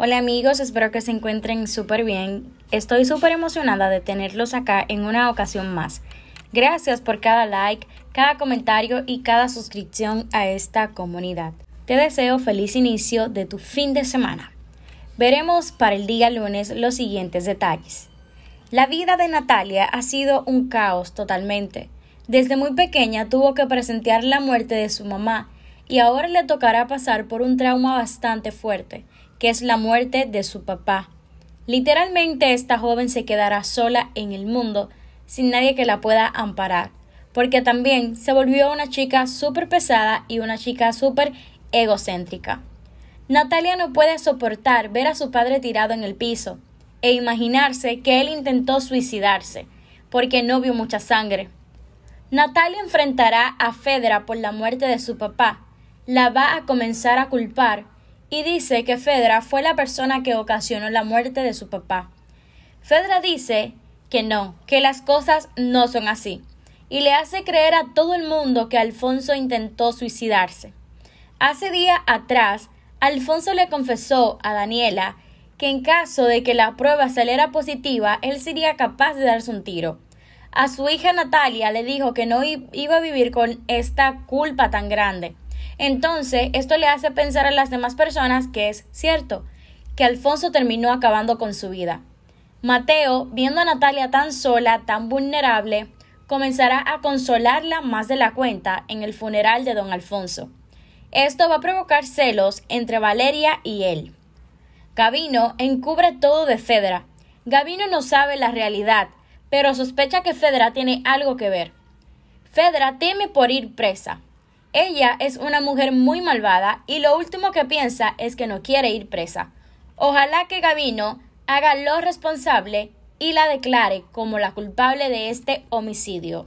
Hola amigos, espero que se encuentren súper bien. Estoy súper emocionada de tenerlos acá en una ocasión más. Gracias por cada like, cada comentario y cada suscripción a esta comunidad. Te deseo feliz inicio de tu fin de semana. Veremos para el día lunes los siguientes detalles. La vida de Natalia ha sido un caos totalmente. Desde muy pequeña tuvo que presentear la muerte de su mamá y ahora le tocará pasar por un trauma bastante fuerte, que es la muerte de su papá. Literalmente esta joven se quedará sola en el mundo, sin nadie que la pueda amparar, porque también se volvió una chica súper pesada y una chica súper egocéntrica. Natalia no puede soportar ver a su padre tirado en el piso e imaginarse que él intentó suicidarse, porque no vio mucha sangre. Natalia enfrentará a Fedra por la muerte de su papá la va a comenzar a culpar y dice que Fedra fue la persona que ocasionó la muerte de su papá. Fedra dice que no, que las cosas no son así, y le hace creer a todo el mundo que Alfonso intentó suicidarse. Hace día atrás, Alfonso le confesó a Daniela que en caso de que la prueba saliera positiva, él sería capaz de darse un tiro. A su hija Natalia le dijo que no iba a vivir con esta culpa tan grande. Entonces, esto le hace pensar a las demás personas que es cierto, que Alfonso terminó acabando con su vida. Mateo, viendo a Natalia tan sola, tan vulnerable, comenzará a consolarla más de la cuenta en el funeral de don Alfonso. Esto va a provocar celos entre Valeria y él. Gavino encubre todo de Fedra. Gavino no sabe la realidad, pero sospecha que Fedra tiene algo que ver. Fedra teme por ir presa. Ella es una mujer muy malvada y lo último que piensa es que no quiere ir presa. Ojalá que Gavino haga lo responsable y la declare como la culpable de este homicidio.